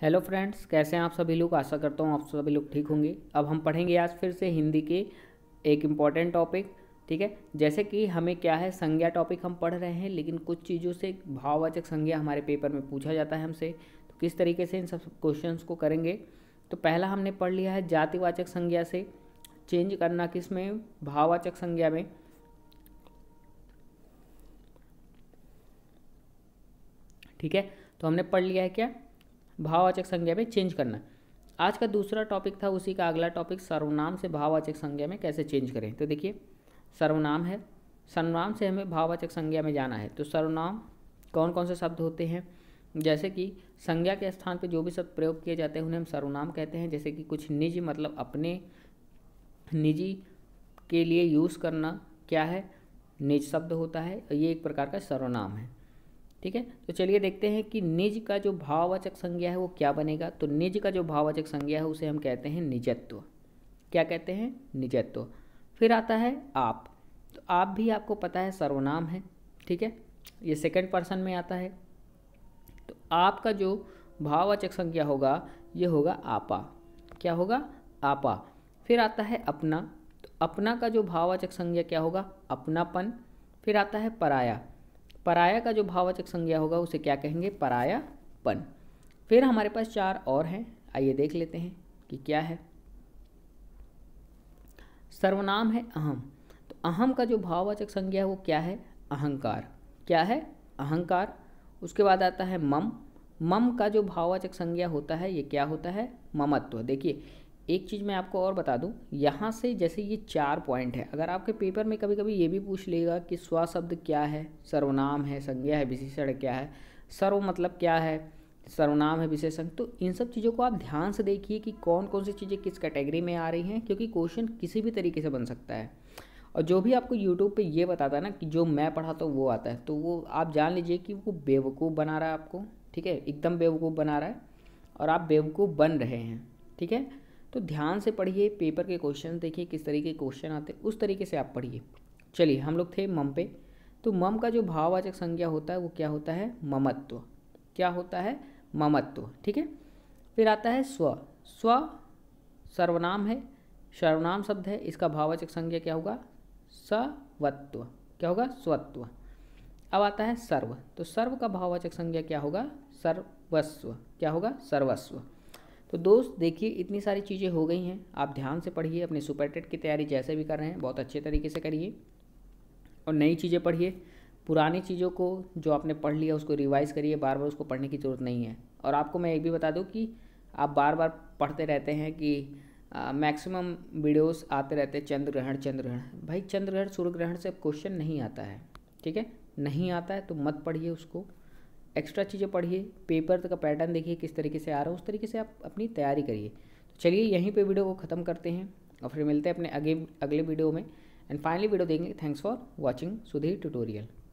hello friends कैसे हैं आप सभी लोग आशा करता हूँ आप सभी लोग ठीक होंगे अब हम पढ़ेंगे आज फिर से हिंदी के एक इम्पॉर्टेंट टॉपिक ठीक है जैसे कि हमें क्या है संज्ञा टॉपिक हम पढ़ रहे हैं लेकिन कुछ चीज़ों से भाववाचक संज्ञा हमारे पेपर में पूछा जाता है हमसे तो किस तरीके से इन सब क्वेश्चन को करेंगे तो पहला हमने पढ़ लिया है जातिवाचक संज्ञा से चेंज करना किस में भाववाचक संज्ञा में ठीक है तो हमने पढ़ लिया है क्या भाववाचक संज्ञा में चेंज करना आज का दूसरा टॉपिक था उसी का अगला टॉपिक सर्वनाम से भाववाचक संज्ञा में कैसे चेंज करें तो देखिए सर्वनाम है सर्वनाम से हमें भाववाचक संज्ञा में जाना है तो सर्वनाम कौन कौन से शब्द होते हैं जैसे कि संज्ञा के स्थान पर जो भी शब्द प्रयोग किए जाते हैं उन्हें हम सर्वनाम कहते हैं जैसे कि कुछ निजी मतलब अपने निजी के लिए यूज़ करना क्या है निज शब्द होता है ये एक प्रकार का सर्वनाम है ठीक है तो चलिए देखते हैं कि निज का जो भाववाचक संज्ञा है वो क्या बनेगा तो निज का जो भाववाचक संज्ञा है उसे हम कहते हैं निजत्व क्या कहते हैं निजत्व फिर आता है आप तो आप भी आपको पता है सर्वनाम है ठीक है ये सेकेंड पर्सन में आता है तो आपका जो भाववाचक संज्ञा होगा ये होगा आपा क्या होगा आपा फिर आता है अपना तो अपना का जो भाववाचक संज्ञा क्या होगा अपनापन फिर आता है पराया पराया का जो भाववाचक संज्ञा होगा उसे क्या कहेंगे परायापन फिर हमारे पास चार और हैं आइए देख लेते हैं कि क्या है सर्वनाम है अहम तो अहम का जो भाववाचक संज्ञा है वो क्या है अहंकार क्या है अहंकार उसके बाद आता है मम मम का जो भाववाचक संज्ञा होता है ये क्या होता है ममत्व देखिए एक चीज़ मैं आपको और बता दूं यहाँ से जैसे ये चार पॉइंट है अगर आपके पेपर में कभी कभी ये भी पूछ लेगा कि स्व शब्द क्या है सर्वनाम है संज्ञा है विशेषण क्या है सर्व मतलब क्या है सर्वनाम है विशेषण तो इन सब चीज़ों को आप ध्यान से देखिए कि कौन कौन सी चीज़ें किस कैटेगरी में आ रही हैं क्योंकि क्वेश्चन किसी भी तरीके से बन सकता है और जो भी आपको यूट्यूब पर ये बताता है ना कि जो मैं पढ़ाता तो हूँ वो आता है तो वो आप जान लीजिए कि वो बेवकूफ़ बना रहा है आपको ठीक है एकदम बेवकूफ़ बना रहा है और आप बेवकूफ़ बन रहे हैं ठीक है तो ध्यान से पढ़िए पेपर के क्वेश्चन देखिए किस तरीके के क्वेश्चन आते हैं उस तरीके से आप पढ़िए चलिए हम लोग थे मम पे तो मम का जो भाववाचक संज्ञा होता है वो क्या होता है ममत्व क्या होता है ममत्व ठीक है फिर आता है स्व स्व सर्वनाम है सर्वनाम शब्द है इसका भाववाचक संज्ञा क्या होगा सवत्व क्या होगा स्वत्व अब आता है सर्व तो सर्व का भाववाचक संज्ञा क्या होगा सर्वस्व क्या होगा सर्वस्व तो दोस्त देखिए इतनी सारी चीज़ें हो गई हैं आप ध्यान से पढ़िए अपने सुपर टेट की तैयारी जैसे भी कर रहे हैं बहुत अच्छे तरीके से करिए और नई चीज़ें पढ़िए पुरानी चीज़ों को जो आपने पढ़ लिया उसको रिवाइज़ करिए बार बार उसको पढ़ने की ज़रूरत नहीं है और आपको मैं एक भी बता दूँ कि आप बार बार पढ़ते रहते हैं कि मैक्सिमम वीडियोस आते रहते हैं चंद्र ग्रहण चंद्र ग्रहण भाई चंद्र ग्रहण सूर्य ग्रहण से क्वेश्चन नहीं आता है ठीक है नहीं आता है तो मत पढ़िए उसको एक्स्ट्रा चीज़ें पढ़िए पेपर का पैटर्न देखिए किस तरीके से आ रहा है उस तरीके से आप अपनी तैयारी करिए तो चलिए यहीं पे वीडियो को ख़त्म करते हैं और फिर मिलते हैं अपने अगले अगले वीडियो में एंड फाइनली वीडियो देंगे thanks for watching Sudhir tutorial